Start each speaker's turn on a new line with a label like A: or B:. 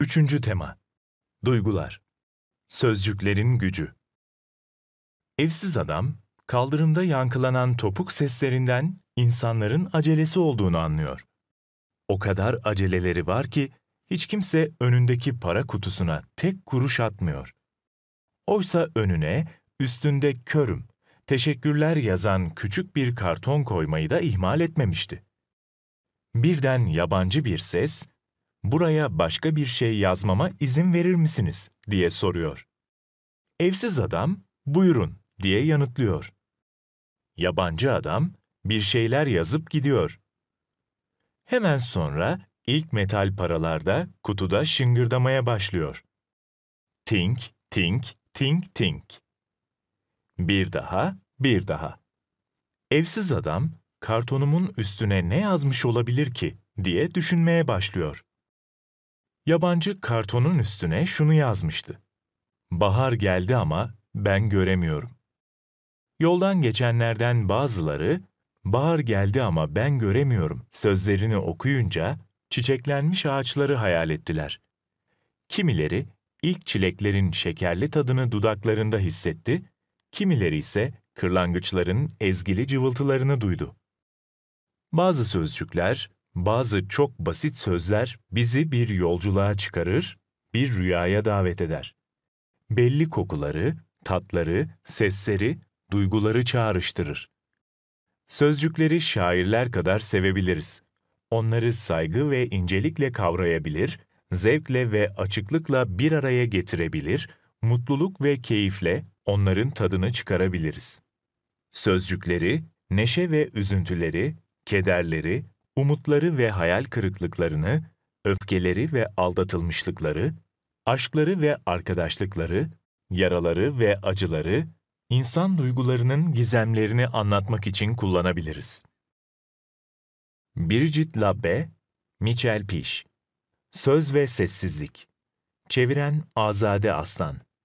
A: Üçüncü tema. Duygular. Sözcüklerin gücü. Evsiz adam, kaldırımda yankılanan topuk seslerinden insanların acelesi olduğunu anlıyor. O kadar aceleleri var ki hiç kimse önündeki para kutusuna tek kuruş atmıyor. Oysa önüne üstünde körüm, teşekkürler yazan küçük bir karton koymayı da ihmal etmemişti. Birden yabancı bir ses buraya başka bir şey yazmama izin verir misiniz diye soruyor. Evsiz adam, buyurun diye yanıtlıyor. Yabancı adam, bir şeyler yazıp gidiyor. Hemen sonra ilk metal paralarda kutuda şıngırdamaya başlıyor. Tink, tink, tink, tink. Bir daha, bir daha. Evsiz adam, kartonumun üstüne ne yazmış olabilir ki diye düşünmeye başlıyor. Yabancı kartonun üstüne şunu yazmıştı. Bahar geldi ama ben göremiyorum. Yoldan geçenlerden bazıları, bahar geldi ama ben göremiyorum sözlerini okuyunca çiçeklenmiş ağaçları hayal ettiler. Kimileri ilk çileklerin şekerli tadını dudaklarında hissetti, kimileri ise kırlangıçların ezgili cıvıltılarını duydu. Bazı sözcükler bazı çok basit sözler bizi bir yolculuğa çıkarır, bir rüyaya davet eder. Belli kokuları, tatları, sesleri, duyguları çağrıştırır. Sözcükleri şairler kadar sevebiliriz. Onları saygı ve incelikle kavrayabilir, zevkle ve açıklıkla bir araya getirebilir, mutluluk ve keyifle onların tadını çıkarabiliriz. Sözcükleri, neşe ve üzüntüleri, kederleri, umutları ve hayal kırıklıklarını, öfkeleri ve aldatılmışlıkları, aşkları ve arkadaşlıkları, yaraları ve acıları, insan duygularının gizemlerini anlatmak için kullanabiliriz. Birgit Labbe, Michel Piş Söz ve Sessizlik Çeviren Azade Aslan